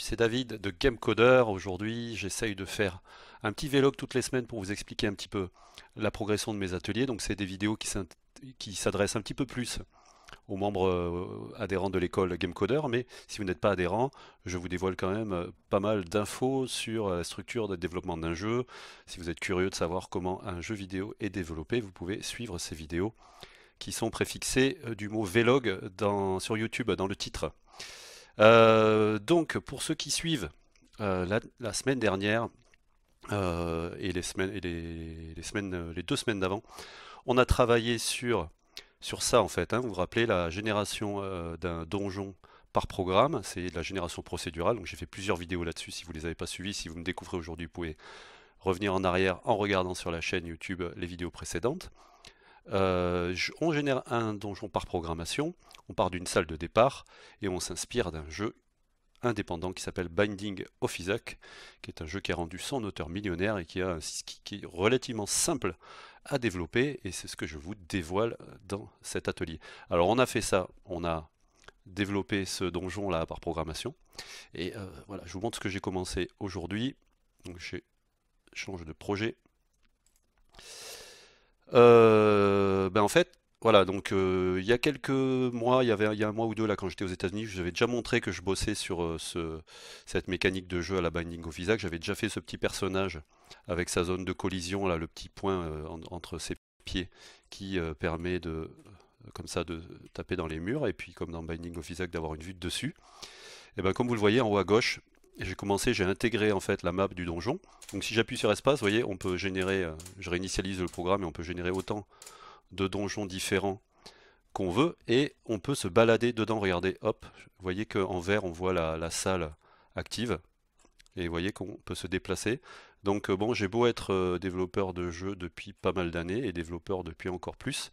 c'est David de Gamecoder. Aujourd'hui, j'essaye de faire un petit vlog toutes les semaines pour vous expliquer un petit peu la progression de mes ateliers. Donc, c'est des vidéos qui s'adressent un petit peu plus aux membres euh, adhérents de l'école Gamecoder. Mais si vous n'êtes pas adhérent, je vous dévoile quand même euh, pas mal d'infos sur euh, la structure de développement d'un jeu. Si vous êtes curieux de savoir comment un jeu vidéo est développé, vous pouvez suivre ces vidéos qui sont préfixées du mot vlog sur YouTube dans le titre. Euh, donc, pour ceux qui suivent, euh, la, semaine dernière euh, et, les, semaines, les, deux semaines d'avant, on a travaillé sur, sur ça en fait. Hein. vous vous rappelez la génération d'un donjon par programme, c'est la génération procédurale. Donc j'ai fait plusieurs vidéos là-dessus si vous ne les avez pas suivies. Si vous me découvrez aujourd'hui, vous pouvez revenir en arrière en regardant sur la chaîne YouTube les vidéos précédentes. Euh, on génère un donjon par programmation, on part d'une salle de départ et on s'inspire d'un jeu indépendant qui s'appelle Binding of Isaac, qui est un jeu qui a rendu son auteur millionnaire et qui, est relativement simple à développer et c'est ce que je vous dévoile dans cet atelier. Alors on a fait ça, on a développé ce donjon là par programmation et euh, voilà, je vous montre ce que j'ai commencé aujourd'hui. Donc j'ai change de projet. Euh, ben, en fait, voilà, donc euh, il y a quelques mois, il y avait il a un mois ou deux là quand j'étais aux États-Unis, je vous avais déjà montré que je bossais sur euh, cette mécanique de jeu à la Binding of Isaac. J'avais déjà fait ce petit personnage avec sa zone de collision là, le petit point euh, entre ses pieds qui permet de comme ça de taper dans les murs et puis comme dans Binding of Isaac d'avoir une vue de dessus. Et ben comme vous le voyez en haut à gauche, j'ai commencé, j'ai intégré en fait la map du donjon. Donc si j'appuie sur espace, vous voyez, on peut générer, je réinitialise le programme et on peut générer autant de donjons différents qu'on veut et on peut se balader dedans. Regardez, hop, vous voyez qu'en vert on voit la, salle active et vous voyez qu'on peut se déplacer. Donc euh, bon, j'ai beau être euh, développeur de jeux depuis pas mal d'années et développeur depuis encore plus.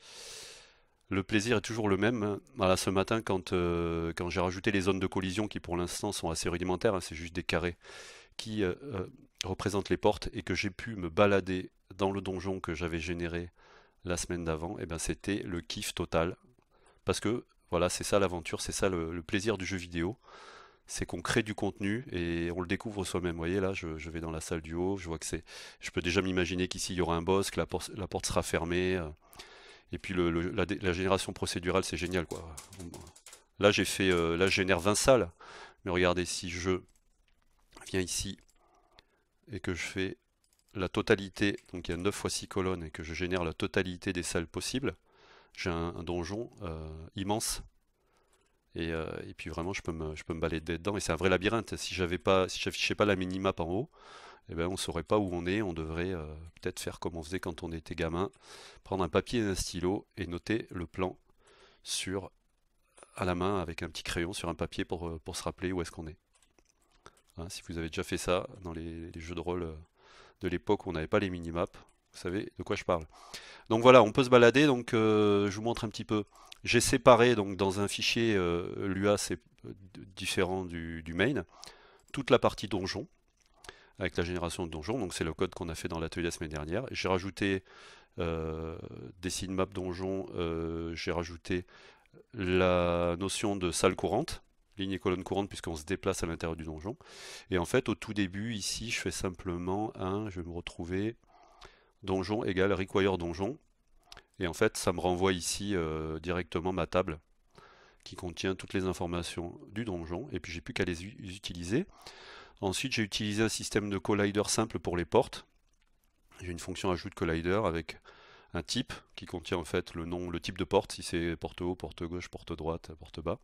Le plaisir est toujours le même. Voilà, bah, ce matin, quand, euh, quand j'ai rajouté les zones de collision qui pour l'instant sont assez rudimentaires, hein, c'est juste des carrés qui représentent les portes et que j'ai pu me balader dans le donjon que j'avais généré la semaine d'avant, et eh ben c'était le kiff total. Parce que voilà, c'est ça l'aventure, c'est ça le, plaisir du jeu vidéo. C'est qu'on crée du contenu et on le découvre soi-même. Vous voyez, là, je, vais dans la salle du haut, je vois que c'est. Je peux déjà m'imaginer qu'ici il y aura un boss, que la, porte sera fermée. Euh, et puis la, génération procédurale, c'est génial quoi. Là, j'ai fait. Euh, là, je génère 20 salles. Mais regardez, si je viens ici et que je fais la totalité, donc il y a 9 fois 6 colonnes et que je génère la totalité des salles possibles, j'ai un, donjon euh, immense. Euh, et, puis vraiment, je peux me, je peux me balader dedans. Et c'est un vrai labyrinthe. Si j'avais pas, si j'affichais pas la mini-map en haut, on eh ben on saurait pas où on est. On devrait euh, peut-être faire comme on faisait quand on était gamin, prendre un papier et un stylo et noter le plan sur à la main avec un petit crayon sur un papier pour, pour se rappeler où est-ce qu'on est. Hein, si vous avez déjà fait ça dans les jeux de rôle de l'époque où on n'avait pas les mini-maps, Vous savez de quoi je parle. Donc voilà, on peut se balader. Donc euh, je vous montre un petit peu. J'ai séparé donc dans un fichier euh, l'UA, c'est euh, différent du, main, toute la partie donjon avec la génération de donjon, Donc c'est le code qu'on a fait dans l'atelier la semaine dernière. J'ai rajouté euh, des Donjon. donjon, J'ai rajouté la notion de salle courante ligne et colonne courante puisqu'on se déplace à l'intérieur du donjon. Et en fait, au tout début, ici, je fais simplement un, je vais me retrouver, donjon égale require donjon. Et en fait, ça me renvoie ici euh, directement ma table qui contient toutes les informations du donjon. Et puis, j'ai plus qu'à les utiliser. Ensuite, j'ai utilisé un système de collider simple pour les portes. J'ai une fonction ajoute collider avec un type qui contient en fait le nom, le type de porte, si c'est porte haut, porte gauche, porte droite, porte bas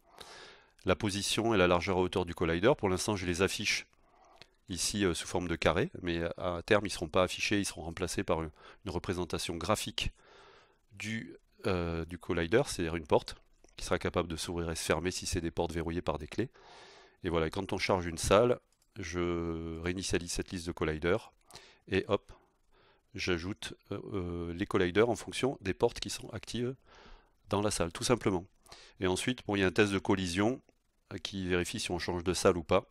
la position et la largeur à hauteur du collider. Pour l'instant, je les affiche ici euh, sous forme de carré, mais à terme, ils ne seront pas affichés, ils seront remplacés par une, représentation graphique du, euh, du collider, c'est-à-dire une porte, qui sera capable de s'ouvrir et se fermer si c'est des portes verrouillées par des clés. Et voilà, quand on charge une salle, je réinitialise cette liste de colliders, et hop, j'ajoute euh, les colliders en fonction des portes qui sont actives dans la salle, tout simplement. Et ensuite, pour il y a un test de collision qui vérifie si on change de salle ou pas.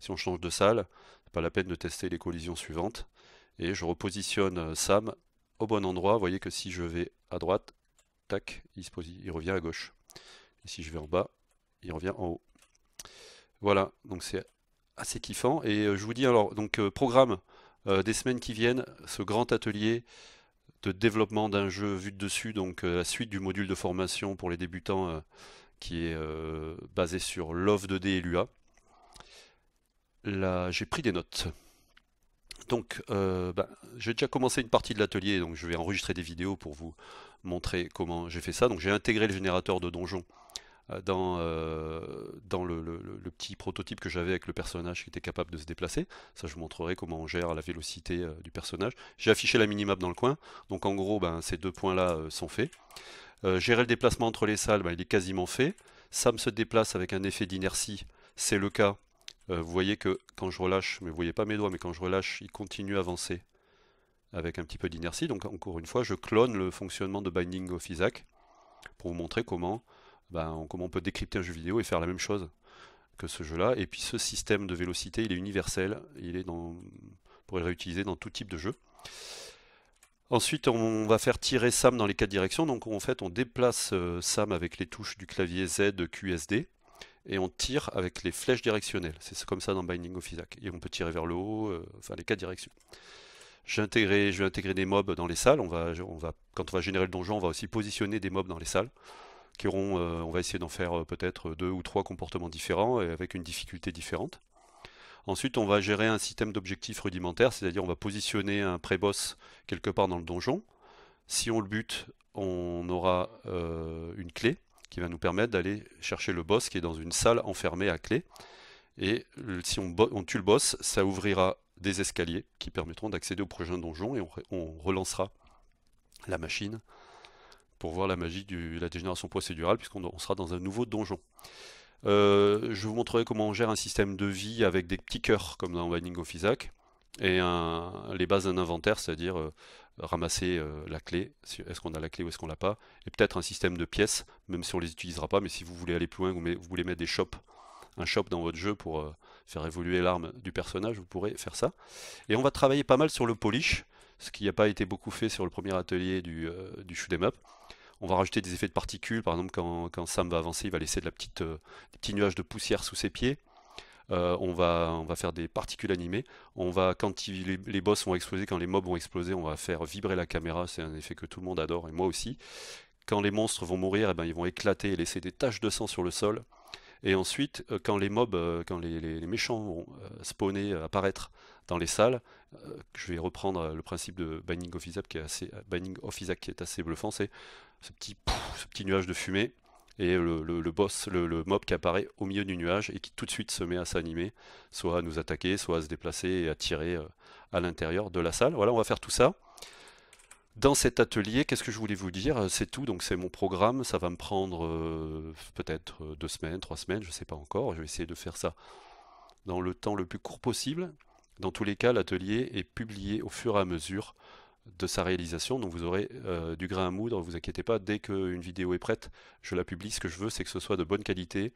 Si on change de salle, pas la peine de tester les collisions suivantes. Et je repositionne euh, Sam au bon endroit. Vous voyez que si je vais à droite, tac, il, se il revient à gauche. Et si je vais en bas, il revient en haut. Voilà, donc c'est assez kiffant. Et euh, je vous dis alors, donc euh, programme des semaines qui viennent, ce grand atelier de développement d'un jeu vu de dessus, donc la suite du module de formation pour les débutants qui est euh, basé sur Love 2D et Lua. Là, j'ai pris des notes. Donc, euh, bah, j'ai déjà commencé une partie de l'atelier, donc je vais enregistrer des vidéos pour vous montrer comment j'ai fait ça. Donc, j'ai intégré le générateur de donjon euh, dans, dans le, petit prototype que j'avais avec le personnage qui était capable de se déplacer. Ça, je vous montrerai comment on gère la vélocité du personnage. J'ai affiché la minimap dans le coin. Donc, en gros, ben, ces deux points-là sont faits. Euh, gérer le déplacement entre les salles, bah, il est quasiment fait. Sam se déplace avec un effet d'inertie, c'est le cas. Euh, vous voyez que quand je relâche, mais vous voyez pas mes doigts, mais quand je relâche, il continue à avancer avec un petit peu d'inertie. Donc encore une fois, je clone le fonctionnement de Binding of Isaac pour vous montrer comment, bah, comment on peut décrypter un jeu vidéo et faire la même chose que ce jeu-là. Et puis ce système de vélocité, il est universel, il est dans, pour pourrait le réutiliser dans tout type de jeu. Ensuite, on va faire tirer Sam dans les quatre directions. Donc, en fait, on déplace euh, Sam avec les touches du clavier Z, QSD et on tire avec les flèches directionnelles. C'est comme ça dans Binding of Isaac. Et on peut tirer vers le haut, euh, enfin les quatre directions. je vais intégrer des mobs dans les salles. On va, quand on va générer le donjon, on va aussi positionner des mobs dans les salles. Qui auront, euh, on va essayer d'en faire peut-être deux ou trois comportements différents et avec une difficulté différente. Ensuite, on va gérer un système d'objectifs rudimentaires, c'est-à-dire on va positionner un pré-boss quelque part dans le donjon. Si on le bute, on aura euh, une clé qui va nous permettre d'aller chercher le boss qui est dans une salle enfermée à clé. Et si on, tue le boss, ça ouvrira des escaliers qui permettront d'accéder au prochain donjon et on, on, relancera la machine pour voir la magie de la dégénération procédurale puisqu'on sera dans un nouveau donjon. Euh, je vous montrerai comment on gère un système de vie avec des petits cœurs, comme dans Binding of Isaac, et les bases d'un inventaire, c'est-à-dire euh, ramasser euh, la clé, est-ce qu'on a la clé ou est-ce qu'on l'a pas, et peut-être un système de pièces, même si on les utilisera pas, mais si vous voulez aller plus loin, vous, vous voulez mettre des shops, un shop dans votre jeu pour faire évoluer l'arme du personnage, vous pourrez faire ça. Et on va travailler pas mal sur le polish, ce qui n'a pas été beaucoup fait sur le premier atelier du, du shoot'em up on va rajouter des effets de particules. Par exemple, quand, Sam va avancer, il va laisser de la petite, euh, des petits nuages de poussière sous ses pieds. Euh, on, va, on va faire des particules animées. On va, quand les, boss vont exploser, quand les mobs vont exploser, on va faire vibrer la caméra. C'est un effet que tout le monde adore, et moi aussi. Quand les monstres vont mourir, eh ben, ils vont éclater et laisser des taches de sang sur le sol. Et ensuite, euh, quand les mobs, quand les, les méchants vont spawner, apparaître, les salles. Euh, je vais reprendre euh, le principe de Binding of Isaac qui est assez, euh, Binding of qui est assez bluffant, c'est ce petit, petit nuage de fumée et le, boss, le, mob qui apparaît au milieu du nuage et qui tout de suite se met à s'animer, soit à nous attaquer, soit à se déplacer et à tirer à l'intérieur de la salle. Voilà, on va faire tout ça. Dans cet atelier, qu'est-ce que je voulais vous dire C'est tout, donc c'est mon programme, ça va me prendre peut-être deux semaines, trois semaines, je ne sais pas encore, je vais essayer de faire ça dans le temps le plus court possible. Dans tous les cas, l'atelier est publié au fur et à mesure de sa réalisation, donc vous aurez euh, du grain à moudre, vous inquiétez pas, dès qu'une vidéo est prête, je la publie, ce que je veux c'est que ce soit de bonne qualité,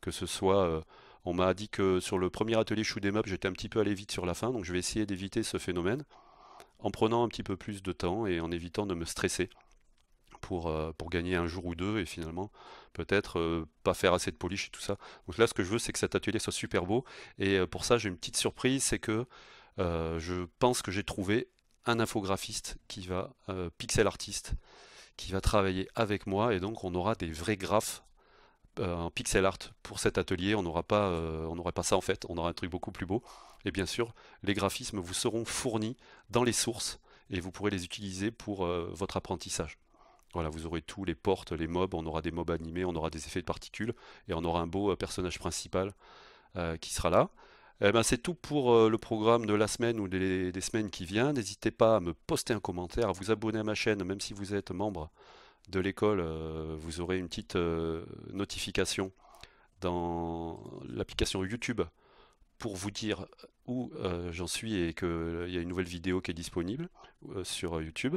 que ce soit... Euh, on m'a dit que sur le premier atelier des meubles, j'étais un petit peu allé vite sur la fin, donc je vais essayer d'éviter ce phénomène en prenant un petit peu plus de temps et en évitant de me stresser. Euh, pour, gagner un jour ou deux et finalement peut-être euh, pas faire assez de polish et tout ça. Donc là, ce que je veux, c'est que cet atelier soit super beau. Et euh, pour ça, j'ai une petite surprise, c'est que je pense que j'ai trouvé un infographiste qui va, pixel artiste, qui va travailler avec moi. Et donc, on aura des vrais graphes en pixel art pour cet atelier, on n'aura pas, on pas ça en fait, on aura un truc beaucoup plus beau. Et bien sûr, les graphismes vous seront fournis dans les sources et vous pourrez les utiliser pour votre apprentissage. Voilà, vous aurez tous les portes, les mobs, on aura des mobs animés, on aura des effets de particules, et on aura un beau euh, personnage principal euh, qui sera là. Eh ben, c'est tout pour euh, le programme de la semaine ou des, semaines qui viennent. N'hésitez pas à me poster un commentaire, à vous abonner à ma chaîne, même si vous êtes membre de l'école, vous aurez une petite notification dans l'application YouTube pour vous dire où j'en suis et qu'il y a une nouvelle vidéo qui est disponible sur YouTube.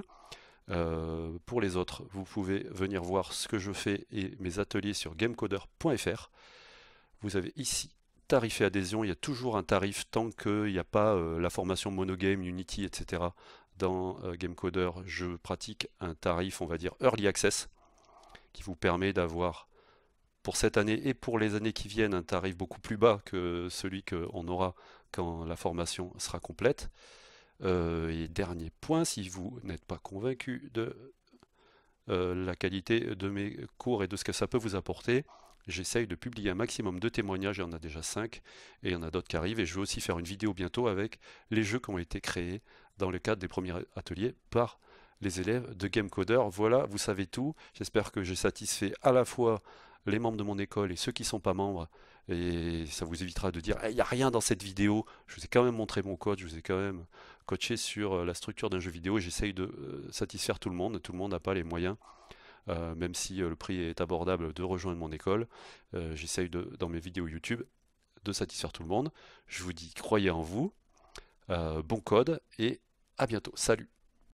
Euh, pour les autres, vous pouvez venir voir ce que je fais et mes ateliers sur gamecoder.fr. Vous avez ici tarif et adhésion. Il y a toujours un tarif tant qu'il n'y a pas euh, la formation monogame, Unity, etc. Dans euh, Gamecoder, je pratique un tarif, on va dire, early access, qui vous permet d'avoir pour cette année et pour les années qui viennent un tarif beaucoup plus bas que celui qu'on aura quand la formation sera complète. Euh, et dernier point, si vous n'êtes pas convaincu de euh, la qualité de mes cours et de ce que ça peut vous apporter, j'essaye de publier un maximum de témoignages, il y en a déjà 5 et il y en a d'autres qui arrivent et je vais aussi faire une vidéo bientôt avec les jeux qui ont été créés dans le cadre des premiers ateliers par les élèves de GameCoder. Voilà, vous savez tout. J'espère que j'ai satisfait à la fois les membres de mon école et ceux qui ne sont pas membres et ça vous évitera de dire il eh, n'y a rien dans cette vidéo. Je vous ai quand même montré mon code, je vous ai quand même coaché sur euh, la structure d'un jeu vidéo et j'essaye de euh, satisfaire tout le monde. Tout le monde n'a pas les moyens. Euh, même si le prix est abordable de rejoindre mon école, j'essaye dans mes vidéos YouTube de satisfaire tout le monde. Je vous dis croyez en vous, bon code et à bientôt. Salut